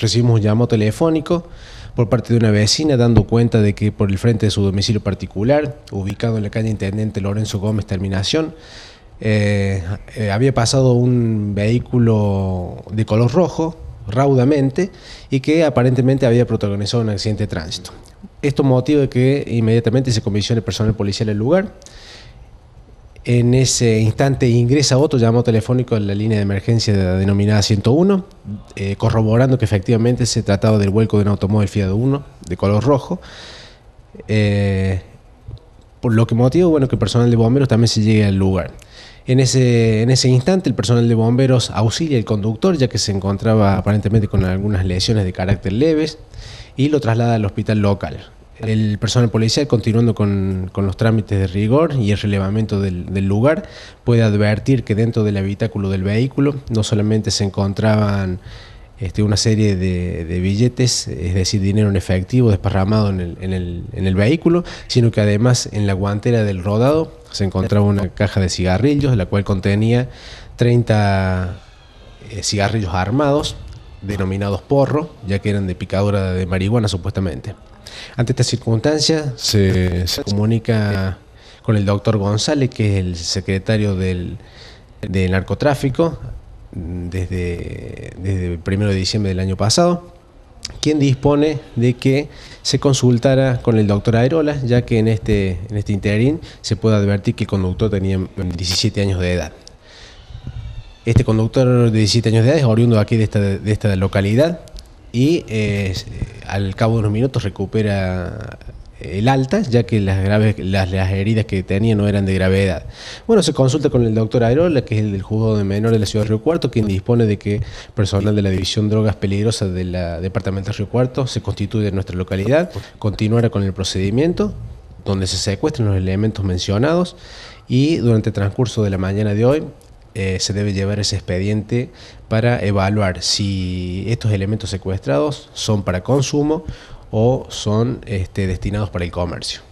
recibimos un llamado telefónico por parte de una vecina dando cuenta de que por el frente de su domicilio particular, ubicado en la calle Intendente Lorenzo Gómez Terminación, eh, eh, había pasado un vehículo de color rojo raudamente y que aparentemente había protagonizado un accidente de tránsito. Esto motiva que inmediatamente se comisione personal policial al lugar en ese instante ingresa otro llamado telefónico en la línea de emergencia denominada 101, eh, corroborando que efectivamente se trataba del vuelco de un automóvil Fiat 1 de color rojo. Eh, por lo que motivo bueno, que el personal de bomberos también se llegue al lugar. En ese, en ese instante el personal de bomberos auxilia al conductor ya que se encontraba aparentemente con algunas lesiones de carácter leves y lo traslada al hospital local el personal policial, continuando con, los trámites de rigor y el relevamiento del, lugar, puede advertir que dentro del habitáculo del vehículo no solamente se encontraban este, una serie de, billetes, es decir, dinero en efectivo desparramado en el, vehículo, sino que además en la guantera del rodado se encontraba una caja de cigarrillos, la cual contenía 30 eh, cigarrillos armados denominados porro, ya que eran de picadura de marihuana supuestamente. Ante esta circunstancia, se, comunica con el doctor González, que es el secretario del, narcotráfico, desde, el 1 de diciembre del año pasado, quien dispone de que se consultara con el doctor Aerola, ya que en este, en este interín se puede advertir que el conductor tenía 17 años de edad. Este conductor de 17 años de edad es oriundo aquí de esta, localidad y eh, al cabo de unos minutos recupera el alta, ya que las, graves, las, heridas que tenía no eran de gravedad. Bueno, se consulta con el doctor Airola, que es el del juzgado de menor de la ciudad de Río Cuarto, quien dispone de que personal de la División Drogas Peligrosas del Departamento de Río Cuarto se constituya en nuestra localidad, continuará con el procedimiento, donde se secuestran los elementos mencionados y durante el transcurso de la mañana de hoy eh, se debe llevar ese expediente para evaluar si estos elementos secuestrados son para consumo o son este, destinados para el comercio.